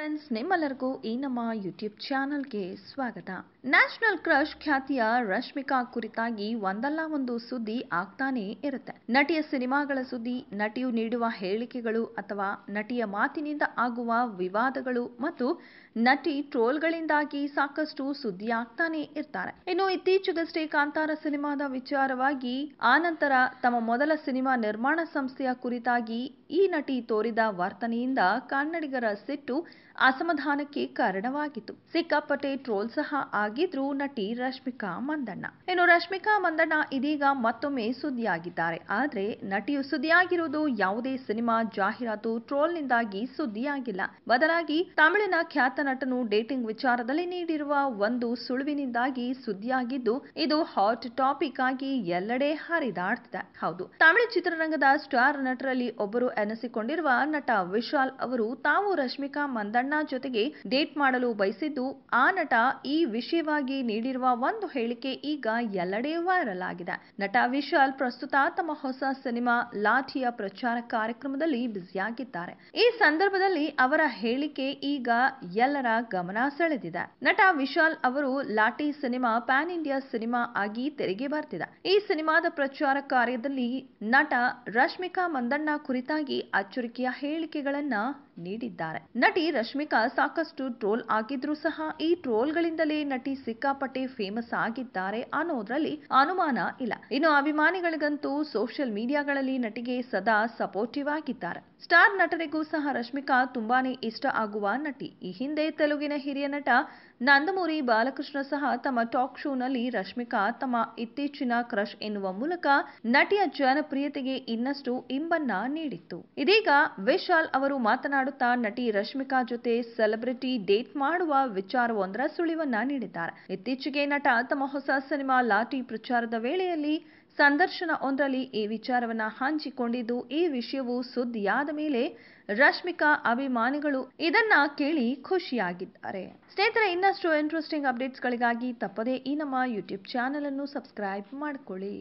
friends ನಿಮ್ಮೆಲ್ಲರಿಗೂ ಈ ನಮ್ಮ ಯೂಟ್ಯೂಬ್ ಚಾನಲ್ಗೆ ಸ್ವಾಗತ ನ್ಯಾಷನಲ್ ಕ್ರಶ್ ಖ್ಯಾತಿಯ ರಶ್ಮಿಕಾ ಕುರಿತಾಗಿ ಒಂದಲ್ಲ ಒಂದು ಸುದ್ದಿ ಆಗ್ತಾನೇ ಇರುತ್ತೆ ನಟಿಯ ಸಿನಿಮಾಗಳ ಸುದ್ದಿ ನಟಿಯು ನೀಡುವ ಹೇಳಿಕೆಗಳು ಅಥವಾ ನಟಿಯ ಮಾತಿನಿಂದ ಆಗುವ ವಿವಾದಗಳು ಮತ್ತು ನಟಿ ಟ್ರೋಲ್ಗಳಿಂದಾಗಿ ಸಾಕಷ್ಟು ಸುದ್ದಿ ಆಗ್ತಾನೆ ಇರ್ತಾರೆ ಇನ್ನು ಇತ್ತೀಚೆಗಷ್ಟೇ ಕಾಂತಾರ ಸಿನಿಮಾದ ವಿಚಾರವಾಗಿ ಆ ತಮ್ಮ ಮೊದಲ ಸಿನಿಮಾ ನಿರ್ಮಾಣ ಸಂಸ್ಥೆಯ ಕುರಿತಾಗಿ ಈ ನಟಿ ತೋರಿದ ವರ್ತನೆಯಿಂದ ಕನ್ನಡಿಗರ ಸಿಟ್ಟು ಅಸಮಾಧಾನಕ್ಕೆ ಕಾರಣವಾಗಿತ್ತು ಸಿಕ್ಕಾಪಟ್ಟೆ ಟ್ರೋಲ್ ಸಹ ಆಗಿದ್ರು ನಟಿ ರಶ್ಮಿಕಾ ಮಂದಣ್ಣ ಇನ್ನು ರಶ್ಮಿಕಾ ಮಂದಣ್ಣ ಇದೀಗ ಮತ್ತೊಮ್ಮೆ ಸುದ್ದಿಯಾಗಿದ್ದಾರೆ ಆದ್ರೆ ನಟಿಯು ಸುದ್ದಿಯಾಗಿರುವುದು ಯಾವುದೇ ಸಿನಿಮಾ ಜಾಹೀರಾತು ನಿಂದಾಗಿ ಸುದ್ದಿಯಾಗಿಲ್ಲ ಬದಲಾಗಿ ತಮಿಳಿನ ಖ್ಯಾತ ನಟನು ಡೇಟಿಂಗ್ ವಿಚಾರದಲ್ಲಿ ನೀಡಿರುವ ಒಂದು ಸುಳುವಿನಿಂದಾಗಿ ಸುದ್ದಿಯಾಗಿದ್ದು ಇದು ಹಾಟ್ ಟಾಪಿಕ್ ಆಗಿ ಎಲ್ಲೆಡೆ ಹರಿದಾಡ್ತಿದೆ ಹೌದು ತಮಿಳು ಚಿತ್ರರಂಗದ ಸ್ಟಾರ್ ನಟರಲ್ಲಿ ಒಬ್ಬರು ಅನಿಸಿಕೊಂಡಿರುವ ನಟ ವಿಶಾಲ್ ಅವರು ತಾವು ರಶ್ಮಿಕಾ ಮಂದಣ್ಣ ಜೊತೆಗೆ ಡೇಟ್ ಮಾಡಲು ಬಯಸಿದ್ದು ಆ ನಟ ಈ ವಿಷಯವಾಗಿ ನೀಡಿರುವ ಒಂದು ಹೇಳಿಕೆ ಈಗ ಎಲ್ಲೆಡೆ ವೈರಲ್ ಆಗಿದೆ ನಟ ವಿಶಾಲ್ ಪ್ರಸ್ತುತ ತಮ್ಮ ಹೊಸ ಸಿನಿಮಾ ಲಾಠಿಯ ಪ್ರಚಾರ ಕಾರ್ಯಕ್ರಮದಲ್ಲಿ ಬ್ಯುಸಿಯಾಗಿದ್ದಾರೆ ಈ ಸಂದರ್ಭದಲ್ಲಿ ಅವರ ಹೇಳಿಕೆ ಈಗ ಎಲ್ಲರ ಗಮನ ಸೆಳೆದಿದೆ ನಟ ವಿಶಾಲ್ ಅವರು Laththi cinema pan India cinema ಆಗಿ ತೆರೆಗೆ ಬರ್ತಿದೆ ಈ ಸಿನಿಮಾದ ಪ್ರಚಾರ ಕಾರ್ಯದಲ್ಲಿ ನಟ ರಶ್ಮಿಕಾ ಮಂದಣ್ಣ ಕುರಿತಾಗಿ ಬಗ್ಗೆ ಅಚ್ಚುರಿಕೆಯ ಹೇಳಿಕೆಗಳನ್ನ ನೀಡಿದ್ದಾರೆ ನಟಿ ರಶ್ಮಿಕಾ ಸಾಕಷ್ಟು ಟ್ರೋಲ್ ಆಗಿದ್ರು ಸಹ ಈ ಟ್ರೋಲ್ಗಳಿಂದಲೇ ನಟಿ ಸಿಕ್ಕಾಪಟ್ಟೆ ಫೇಮಸ್ ಆಗಿದ್ದಾರೆ ಅನ್ನೋದ್ರಲ್ಲಿ ಅನುಮಾನ ಇಲ್ಲ ಇನ್ನು ಅಭಿಮಾನಿಗಳಿಗಂತೂ ಸೋಷಿಯಲ್ ಮೀಡಿಯಾಗಳಲ್ಲಿ ನಟಿಗೆ ಸದಾ ಸಪೋರ್ಟಿವ್ ಆಗಿದ್ದಾರೆ ಸ್ಟಾರ್ ನಟರಿಗೂ ಸಹ ರಶ್ಮಿಕಾ ತುಂಬಾನೇ ಇಷ್ಟ ಆಗುವ ನಟಿ ಈ ಹಿಂದೆ ತೆಲುಗಿನ ಹಿರಿಯ ನಟ ನಂದಮೂರಿ ಬಾಲಕೃಷ್ಣ ಸಹ ತಮ್ಮ ಟಾಕ್ ಶೋನಲ್ಲಿ ರಶ್ಮಿಕಾ ತಮ್ಮ ಇತ್ತೀಚಿನ ಕ್ರಶ್ ಎನ್ನುವ ಮೂಲಕ ನಟಿಯ ಜನಪ್ರಿಯತೆಗೆ ಇನ್ನಷ್ಟು ಇಂಬನ್ನ ನೀಡಿತ್ತು ಇದೀಗ ವಿಶಾಲ್ ಅವರು ಮಾತನಾಡುತ್ತಾ ನಟಿ ರಶ್ಮಿಕಾ ಜೊತೆ ಸೆಲೆಬ್ರಿಟಿ ಡೇಟ್ ಮಾಡುವ ವಿಚಾರವೊಂದರ ಸುಳಿವನ್ನ ನೀಡಿದ್ದಾರೆ ಇತ್ತೀಚೆಗೆ ನಟ ತಮ್ಮ ಹೊಸ ಸಿನಿಮಾ ಲಾಟಿ ಪ್ರಚಾರದ ವೇಳೆಯಲ್ಲಿ ಸಂದರ್ಶನ ಒಂದರಲ್ಲಿ ಈ ವಿಚಾರವನ್ನ ಹಂಚಿಕೊಂಡಿದ್ದು ಈ ವಿಷಯವು ಸುದ್ದಿಯಾದ ಮೇಲೆ ರಶ್ಮಿಕಾ ಅಭಿಮಾನಿಗಳು ಇದನ್ನ ಕೇಳಿ ಖುಷಿಯಾಗಿದ್ದಾರೆ ಸ್ನೇಹಿತರೆ ಇನ್ನಷ್ಟು ಇಂಟ್ರೆಸ್ಟಿಂಗ್ ಅಪ್ಡೇಟ್ಸ್ಗಳಿಗಾಗಿ ತಪ್ಪದೇ ಈ ನಮ್ಮ ಯೂಟ್ಯೂಬ್ ಚಾನಲ್ ಅನ್ನು ಸಬ್ಸ್ಕ್ರೈಬ್ ಮಾಡಿಕೊಳ್ಳಿ